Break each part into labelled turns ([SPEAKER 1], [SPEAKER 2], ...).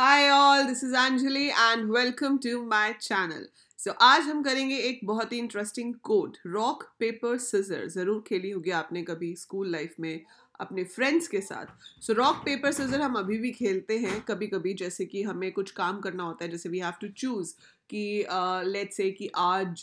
[SPEAKER 1] Hi all this is Anjali and welcome to my channel so आज हम करेंगे एक बहुत ही interesting code rock paper scissor ज़रूर खेली होगी आपने कभी स्कूल लाइफ में अपने फ्रेंड्स के साथ सो रॉक पेपर सिजर हम अभी भी खेलते हैं कभी कभी जैसे कि हमें कुछ काम करना होता है जैसे वी हैव टू चूज़ कि लेट्स uh, से कि आज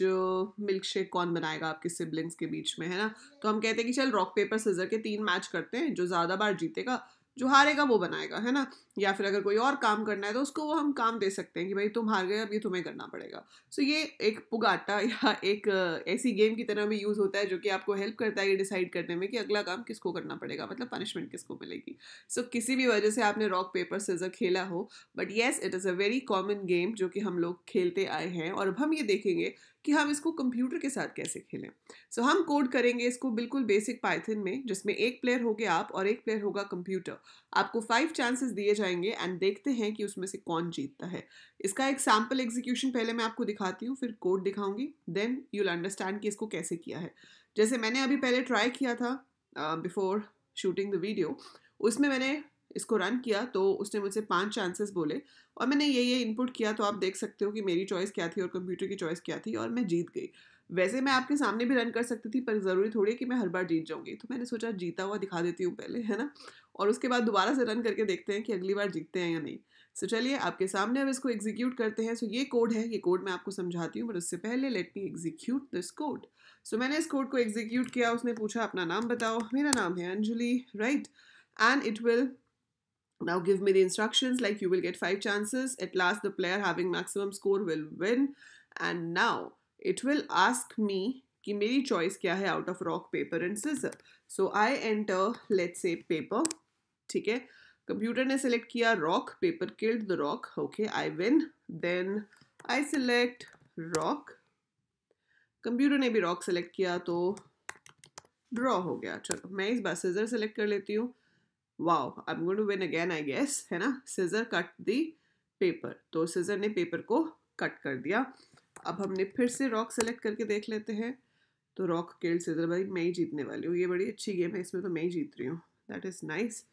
[SPEAKER 1] मिल्क शेक कौन बनाएगा आपके सिबलिंग्स के बीच में है ना तो हम कहते हैं कि चल रॉक पेपर सिजर के तीन मैच करते हैं जो ज़्यादा बार जीतेगा जो हारेगा वो बनाएगा है ना या फिर अगर कोई और काम करना है तो उसको वो हम काम दे सकते हैं कि भाई तुम हार गए अब ये तुम्हें करना पड़ेगा सो so, ये एक पुगाटा या एक ऐसी गेम की तरह भी यूज़ होता है जो कि आपको हेल्प करता है ये डिसाइड करने में कि अगला काम किसको करना पड़ेगा मतलब पनिशमेंट किसको मिलेगी सो so, किसी भी वजह से आपने रॉक पेपर सीजर खेला हो but yes it is a very common game जो कि हम लोग खेलते आए हैं और अब हम ये देखेंगे कि हम इसको कंप्यूटर के साथ कैसे खेलें सो so, हम कोड करेंगे इसको बिल्कुल बेसिक पाइथन में जिसमें एक प्लेयर गया आप और एक प्लेयर होगा कंप्यूटर आपको फाइव चांसेस दिए जाएंगे एंड देखते हैं कि उसमें से कौन जीतता है इसका एक सैम्पल एग्जीक्यूशन पहले मैं आपको दिखाती हूँ फिर कोड दिखाऊंगी देन यूल अंडरस्टैंड कि इसको कैसे किया है जैसे मैंने अभी पहले ट्राई किया था बिफोर शूटिंग द वीडियो उसमें मैंने इसको रन किया तो उसने मुझसे पांच चांसेस बोले और मैंने ये ये इनपुट किया तो आप देख सकते हो कि मेरी चॉइस क्या थी और कंप्यूटर की चॉइस क्या थी और मैं जीत गई वैसे मैं आपके सामने भी रन कर सकती थी पर ज़रूरी थोड़ी है कि मैं हर बार जीत जाऊँगी तो मैंने सोचा जीता हुआ दिखा देती हूँ पहले है ना और उसके बाद दोबारा से रन करके देखते हैं कि अगली बार जीतते हैं या नहीं सो चलिए आपके सामने अब इसको एग्जीक्यूट करते हैं सो ये कोड है ये कोड मैं आपको समझाती हूँ बट उससे पहले let me execute this code so मैंने इस कोड को एग्जीक्यूट किया उसने पूछा अपना नाम बताओ मेरा नाम है Anjali right and it will Now give me the instructions like you will get five chances. At last the player having maximum score will win. And now it will ask me कि मेरी चॉइस क्या है out of rock paper and scissor so I enter let's say paper ठीक है computer ने select किया rock paper killed the rock okay I win then I select rock computer ने भी रॉक सेलेक्ट किया तो ड्रॉ हो गया चलो मैं इस बार सिजर सेलेक्ट कर लेती हूँ wow I am going to win again I guess है ना सीजर कट दी पेपर तो सीजर ने पेपर को कट कर दिया अब हमने फिर से रॉक सेलेक्ट करके देख लेते हैं तो रॉक किल्ड सीजर भाई मैं ही जीतने वाली हूँ ये बड़ी अच्छी गेम है इसमें तो मैं ही जीत रही हूँ दैट इज़ नाइस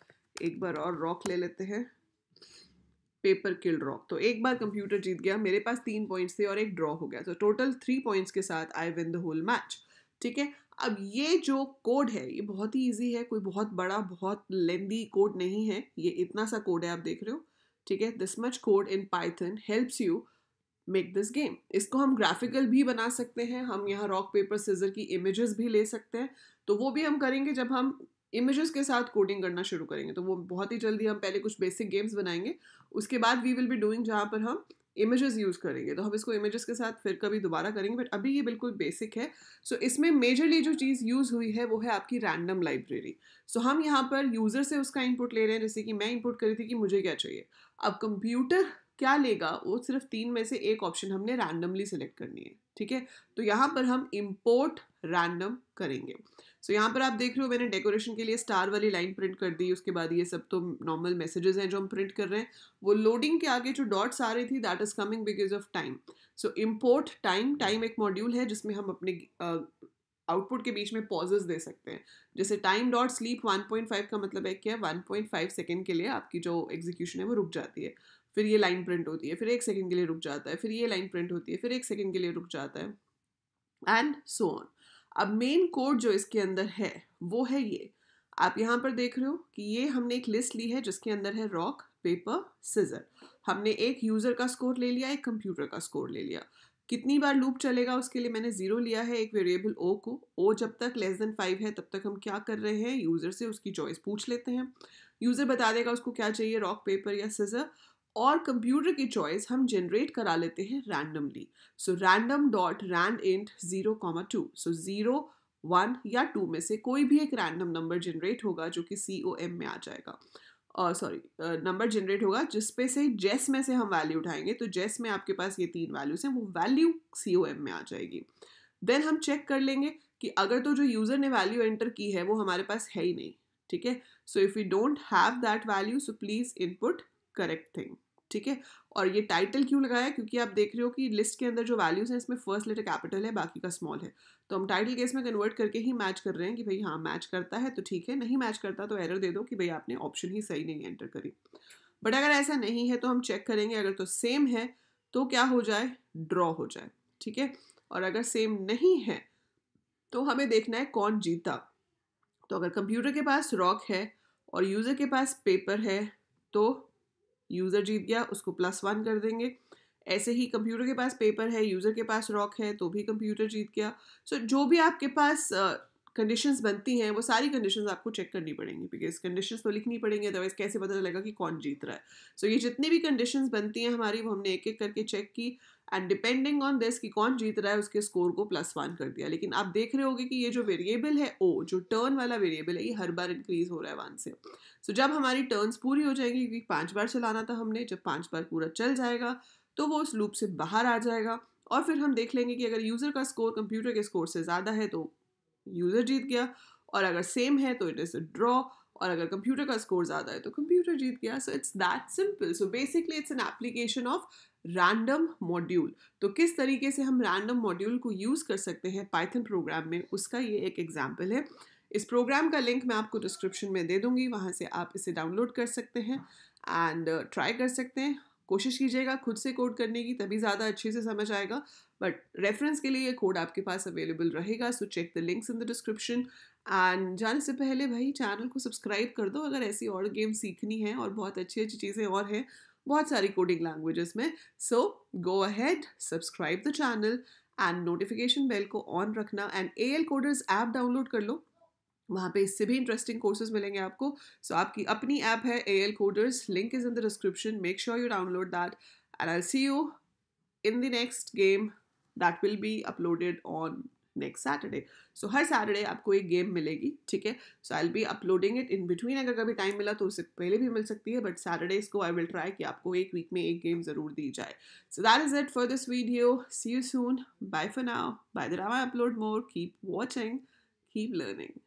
[SPEAKER 1] एक बार और रॉक ले लेते हैं पेपर किल रॉक तो एक बार कंप्यूटर जीत गया मेरे पास तीन पॉइंट्स थे और एक ड्रॉ हो गया तो टोटल थ्री पॉइंट्स के साथ I win the whole match ठीक है अब ये जो कोड है ये बहुत ही इजी है कोई बहुत बड़ा बहुत लेंदी कोड नहीं है ये इतना सा कोड है आप देख रहे हो ठीक है this much code in python helps you make this game इसको हम ग्राफिकल भी बना सकते हैं हम यहाँ रॉक पेपर सीजर की इमेजेस भी ले सकते हैं तो वो भी हम करेंगे जब हम इमेजेस के साथ कोडिंग करना शुरू करेंगे तो वो बहुत ही जल्दी हम पहले कुछ बेसिक गेम्स बनाएंगे उसके बाद वी विल बी डूइंग जहाँ पर हम इमेजेस यूज़ करेंगे तो हम इसको इमेजेस के साथ फिर कभी दोबारा करेंगे बट अभी ये बिल्कुल बेसिक है सो so, इसमें मेजरली जो चीज़ यूज़ हुई है वो है आपकी रैंडम लाइब्रेरी सो हम यहाँ पर यूज़र से उसका इनपुट ले रहे हैं जैसे कि मैं इनपुट करी थी कि मुझे क्या चाहिए अब कंप्यूटर क्या लेगा वो सिर्फ तीन में से एक ऑप्शन हमने रैंडमली सेलेक्ट करनी है ठीक है तो यहाँ पर हम इम्पोर्ट रैंडम करेंगे सो so, यहाँ पर आप देख रहे हो मैंने डेकोरेशन के लिए स्टार वाली लाइन प्रिंट कर दी उसके बाद ये सब तो नॉर्मल मैसेजेस हैं जो हम प्रिंट कर रहे हैं वो लोडिंग के आगे जो डॉट्स आ रही थी that is coming because of time so import time time एक मॉड्यूल है जिसमें हम अपने आउटपुट uh, के बीच में पॉजेस दे सकते हैं जैसे टाइम डॉट स्लीप वन का मतलब है क्या 1.5 सेकेंड के लिए आपकी जो एग्जीक्यूशन है वो रुक जाती है फिर ये लाइन प्रिंट होती है फिर एक सेकेंड के लिए रुक जाता है फिर ये लाइन प्रिंट होती है फिर एक सेकेंड के लिए रुक जाता है एंड सो ऑन अब मेन कोड जो इसके अंदर है वो है ये आप यहाँ पर देख रहे हो कि ये हमने एक लिस्ट ली है जिसके अंदर है रॉक पेपर सीजर हमने एक यूज़र का स्कोर ले लिया एक कंप्यूटर का स्कोर ले लिया कितनी बार लूप चलेगा उसके लिए मैंने ज़ीरो लिया है एक वेरिएबल ओ को ओ जब तक लेस देन फाइव है तब तक हम क्या कर रहे हैं यूज़र से उसकी चॉइस पूछ लेते हैं यूज़र बता देगा उसको क्या चाहिए रॉक पेपर या सीजर और कंप्यूटर की चॉइस हम जनरेट करा लेते हैं randomly so random dot rand int zero comma two so zero one या टू में से कोई भी एक रैंडम नंबर जनरेट होगा जो कि सी ओ एम में आ जाएगा सॉरी नंबर जनरेट होगा जिसपे से जेस में से हम वैल्यू उठाएंगे तो जेस में आपके पास ये तीन वैल्यूज हैं वो वैल्यू सी ओ एम में आ जाएगी देन हम चेक कर लेंगे कि अगर तो जो यूज़र ने वैल्यू एंटर की है वो हमारे पास है ही नहीं ठीक है so if you don't have that value so please input correct thing ठीक है और ये टाइटल क्यों लगाया क्योंकि आप देख रहे हो कि लिस्ट के अंदर जो वैल्यूज़ है इसमें फर्स्ट लेटर कैपिटल है बाकी का स्मॉल है तो हम टाइटल केस में कन्वर्ट करके ही मैच कर रहे हैं कि भाई हाँ मैच करता है तो ठीक है नहीं मैच करता तो एरर दे दो कि भाई आपने ऑप्शन ही सही नहीं एंटर करी बट अगर ऐसा नहीं है तो हम चेक करेंगे अगर तो सेम है तो क्या हो जाए ड्रॉ हो जाए ठीक है और अगर सेम नहीं है तो हमें देखना है कौन जीता तो अगर कंप्यूटर के पास रॉक है और यूज़र के पास पेपर है तो यूज़र जीत गया उसको प्लस वन कर देंगे ऐसे ही कंप्यूटर के पास पेपर है यूज़र के पास रॉक है तो भी कंप्यूटर जीत गया सो so, जो भी आपके पास कंडीशंस uh, बनती हैं वो सारी कंडीशंस आपको चेक करनी पड़ेंगी बिकॉज कंडीशंस तो लिखनी पड़ेंगी अदरवाइज कैसे पता चलेगा कि कौन जीत रहा है सो so, ये जितनी भी कंडीशंस बनती हैं हमारी वो हमने एक एक करके चेक की एंड डिपेंडिंग ऑन दिस कि कौन जीत रहा है उसके स्कोर को प्लस वन कर दिया लेकिन आप देख रहे होगे कि ये जो वेरिएबल है ओ जो टर्न वाला वेरिएबल है ये हर बार इंक्रीज हो रहा है वन से सो so, जब हमारी टर्न्स पूरी हो जाएंगी क्योंकि पाँच बार चलाना था हमने जब पाँच बार पूरा चल जाएगा तो वो उस लूप से बाहर आ जाएगा और फिर हम देख लेंगे कि अगर यूज़र का स्कोर कंप्यूटर के स्कोर से ज़्यादा है तो यूज़र जीत गया और अगर सेम है तो इट इज़ अ ड्रॉ और अगर कंप्यूटर का स्कोर ज़्यादा है तो कंप्यूटर जीत गया so it's that simple so basically it's an application of random module तो किस तरीके से हम रैंडम मॉड्यूल को यूज़ कर सकते हैं पाइथन प्रोग्राम में उसका ये एक एग्जाम्पल है इस प्रोग्राम का लिंक मैं आपको डिस्क्रिप्शन में दे दूंगी वहाँ से आप इसे डाउनलोड कर सकते हैं एंड ट्राई uh, कर सकते हैं कोशिश कीजिएगा खुद से कोड करने की तभी ज़्यादा अच्छे से समझ आएगा बट रेफरेंस के लिए ये कोड आपके पास अवेलेबल रहेगा so check the links in the description and जाने से पहले भाई चैनल को सब्सक्राइब कर दो अगर ऐसी और गेम सीखनी है और बहुत अच्छी अच्छी चीज़ें और हैं बहुत सारी कोडिंग लैंग्वेजेस में so go ahead subscribe the channel and notification bell को ऑन रखना and A L coders app download कर लो वहाँ पे इससे भी इंटरेस्टिंग कोर्सेज मिलेंगे आपको सो so, आपकी अपनी ऐप है A L coders link is in the description make sure you download that and I see you in the next game that will be uploaded on next Saturday so हर Saturday आपको एक game मिलेगी ठीक है so I be uploading it in between अगर कभी time मिला तो उससे पहले भी मिल सकती है बट सैटरडेज को आई विल ट्राई कि आपको एक वीक में एक गेम ज़रूर दी जाए so that is it for this video see you soon bye for now by the राम I upload more keep watching keep learning